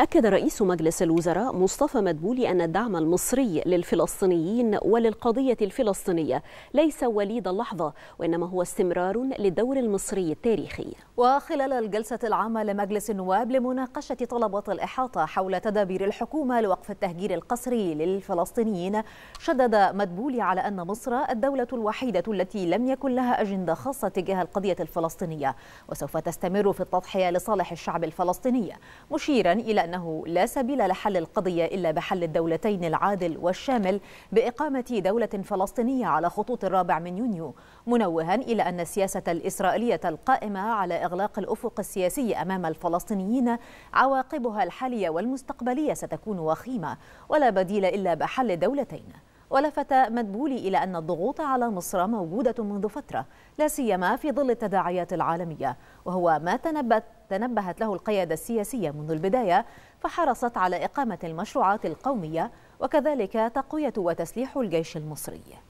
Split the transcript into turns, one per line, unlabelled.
أكد رئيس مجلس الوزراء مصطفى مدبولي أن الدعم المصري للفلسطينيين وللقضية الفلسطينية ليس وليد اللحظة وإنما هو استمرار للدور المصري التاريخي
وخلال الجلسة العامة لمجلس النواب لمناقشة طلبات الإحاطة حول تدابير الحكومة لوقف التهجير القسري للفلسطينيين شدد مدبولي على أن مصر الدولة الوحيدة التي لم يكن لها أجندة خاصة تجاه القضية الفلسطينية وسوف تستمر في التضحية لصالح الشعب الفلسطيني مشيرا إلى أنه لا سبيل لحل القضية إلا بحل الدولتين العادل والشامل بإقامة دولة فلسطينية على خطوط الرابع من يونيو منوها إلى أن السياسة الإسرائيلية القائمة على إغلاق الأفق السياسي أمام الفلسطينيين عواقبها الحالية والمستقبلية ستكون وخيمة ولا بديل إلا بحل دولتين ولفت مدبولي إلى أن الضغوط على مصر موجودة منذ فترة لا سيما في ظل التداعيات العالمية وهو ما تنبت تنبهت له القيادة السياسية منذ البداية فحرصت على إقامة المشروعات القومية وكذلك تقوية وتسليح الجيش المصري